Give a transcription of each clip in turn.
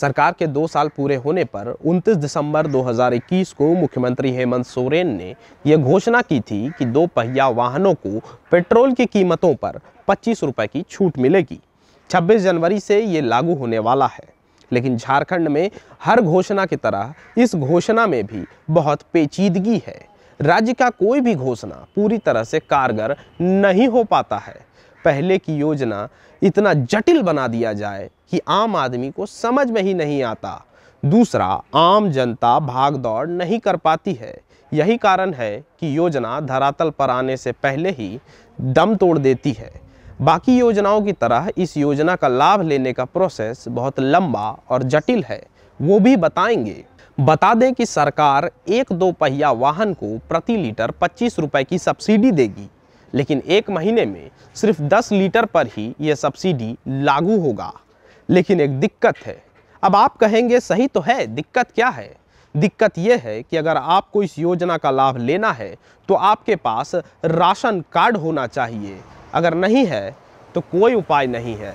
सरकार के दो साल पूरे होने पर 29 दिसंबर 2021 को मुख्यमंत्री हेमंत सोरेन ने यह घोषणा की थी कि दो पहिया वाहनों को पेट्रोल की कीमतों पर पच्चीस रुपये की छूट मिलेगी 26 जनवरी से ये लागू होने वाला है लेकिन झारखंड में हर घोषणा की तरह इस घोषणा में भी बहुत पेचीदगी है राज्य का कोई भी घोषणा पूरी तरह से कारगर नहीं हो पाता है पहले की योजना इतना जटिल बना दिया जाए कि आम आदमी को समझ में ही नहीं आता दूसरा आम जनता भाग दौड़ नहीं कर पाती है यही कारण है कि योजना धरातल पर आने से पहले ही दम तोड़ देती है बाकी योजनाओं की तरह इस योजना का लाभ लेने का प्रोसेस बहुत लंबा और जटिल है वो भी बताएंगे बता दें कि सरकार एक दो पहिया वाहन को प्रति लीटर पच्चीस रुपए की सब्सिडी देगी लेकिन एक महीने में सिर्फ 10 लीटर पर ही यह सब्सिडी लागू होगा लेकिन एक दिक्कत है अब आप कहेंगे सही तो है दिक्कत क्या है दिक्कत यह है कि अगर आपको इस योजना का लाभ लेना है तो आपके पास राशन कार्ड होना चाहिए अगर नहीं है तो कोई उपाय नहीं है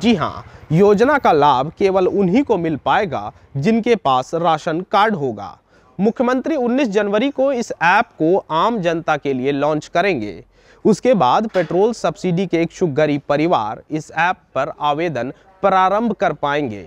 जी हाँ योजना का लाभ केवल उन्हीं को मिल पाएगा जिनके पास राशन कार्ड होगा मुख्यमंत्री 19 जनवरी को इस ऐप को आम जनता के लिए लॉन्च करेंगे उसके बाद पेट्रोल सब्सिडी के इच्छुक गरीब परिवार इस ऐप पर आवेदन प्रारंभ कर पाएंगे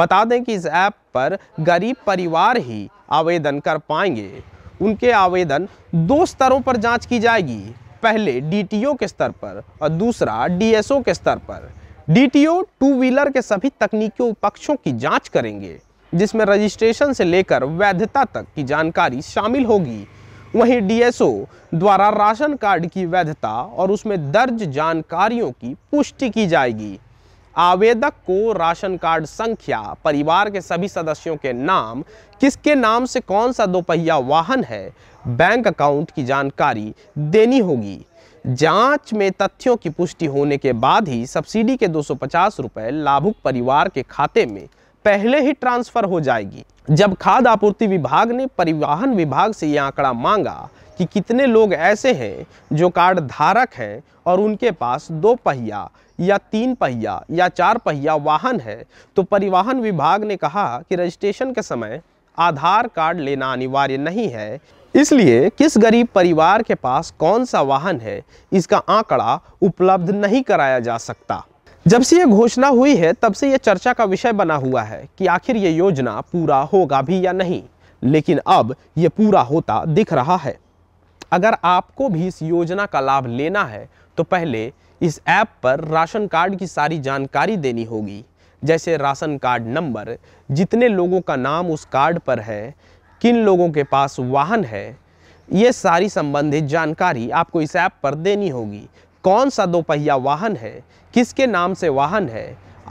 बता दें कि इस ऐप पर गरीब परिवार ही आवेदन कर पाएंगे उनके आवेदन दो स्तरों पर जांच की जाएगी पहले डीटीओ के स्तर पर और दूसरा डीएसओ के स्तर पर डीटीओ टू व्हीलर के सभी तकनीकी पक्षों की जांच करेंगे जिसमें रजिस्ट्रेशन से लेकर वैधता तक की जानकारी शामिल होगी वहीं डीएसओ द्वारा राशन कार्ड की वैधता और उसमें दर्ज जानकारियों की पुष्टि की जाएगी आवेदक को राशन कार्ड संख्या परिवार के सभी सदस्यों के नाम किसके नाम से कौन सा दोपहिया वाहन है बैंक अकाउंट की जानकारी देनी होगी जांच में तथ्यों की पुष्टि होने के बाद ही सब्सिडी के दो सौ लाभुक परिवार के खाते में पहले ही ट्रांसफर हो जाएगी जब खाद आपूर्ति विभाग ने परिवहन विभाग से यह आंकड़ा मांगा कि कितने लोग ऐसे हैं जो कार्ड धारक हैं और उनके पास दो पहिया या तीन पहिया या चार पहिया वाहन है तो परिवहन विभाग ने कहा कि रजिस्ट्रेशन के समय आधार कार्ड लेना अनिवार्य नहीं है इसलिए किस गरीब परिवार के पास कौन सा वाहन है इसका आंकड़ा उपलब्ध नहीं कराया जा सकता जब से ये घोषणा हुई है तब से ये चर्चा का विषय बना हुआ है कि आखिर ये योजना पूरा होगा भी या नहीं लेकिन अब ये पूरा होता दिख रहा है अगर आपको भी इस योजना का लाभ लेना है तो पहले इस ऐप पर राशन कार्ड की सारी जानकारी देनी होगी जैसे राशन कार्ड नंबर जितने लोगों का नाम उस कार्ड पर है किन लोगों के पास वाहन है ये सारी संबंधित जानकारी आपको इस ऐप पर देनी होगी कौन सा दोपहिया वाहन है किसके नाम से वाहन है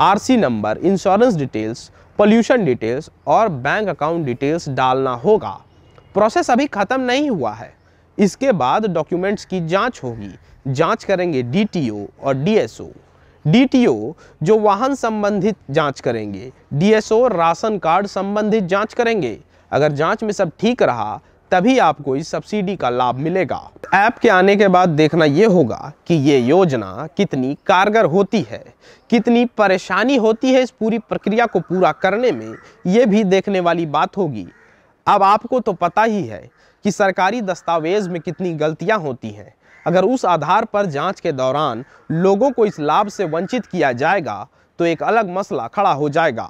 RC number insurance details pollution details और बैंक अकाउंट डिटेल्स डालना होगा प्रोसेस अभी ख़त्म नहीं हुआ है इसके बाद डॉक्यूमेंट्स की जांच होगी जांच करेंगे डीटीओ और डीएसओ डीटीओ जो वाहन संबंधित जांच करेंगे डीएसओ राशन कार्ड संबंधित जांच करेंगे अगर जांच में सब ठीक रहा तभी आपको इस सब्सिडी का लाभ मिलेगा ऐप के आने के बाद देखना ये होगा कि ये योजना कितनी कारगर होती है कितनी परेशानी होती है इस पूरी प्रक्रिया को पूरा करने में ये भी देखने वाली बात होगी अब आपको तो पता ही है कि सरकारी दस्तावेज़ में कितनी गलतियां होती हैं अगर उस आधार पर जांच के दौरान लोगों को इस लाभ से वंचित किया जाएगा तो एक अलग मसला खड़ा हो जाएगा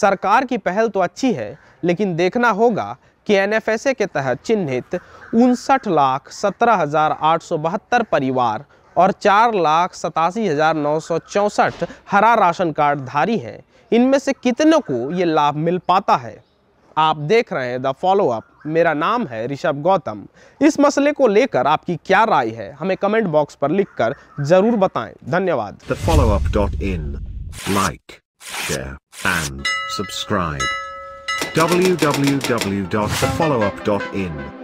सरकार की पहल तो अच्छी है लेकिन देखना होगा कि एन के तहत चिन्हित उनसठ लाख सत्रह हज़ार आठ सौ बहत्तर परिवार और चार लाख सतासी हज़ार नौ सौ चौंसठ हरा राशन कार्ड धारी हैं इनमें से कितने को ये लाभ मिल पाता है आप देख रहे हैं द फॉलोअप मेरा नाम है ऋषभ गौतम इस मसले को लेकर आपकी क्या राय है हमें कमेंट बॉक्स पर लिखकर जरूर बताएं धन्यवाद the Followup dot in like share and subscribe www.thefollowup.in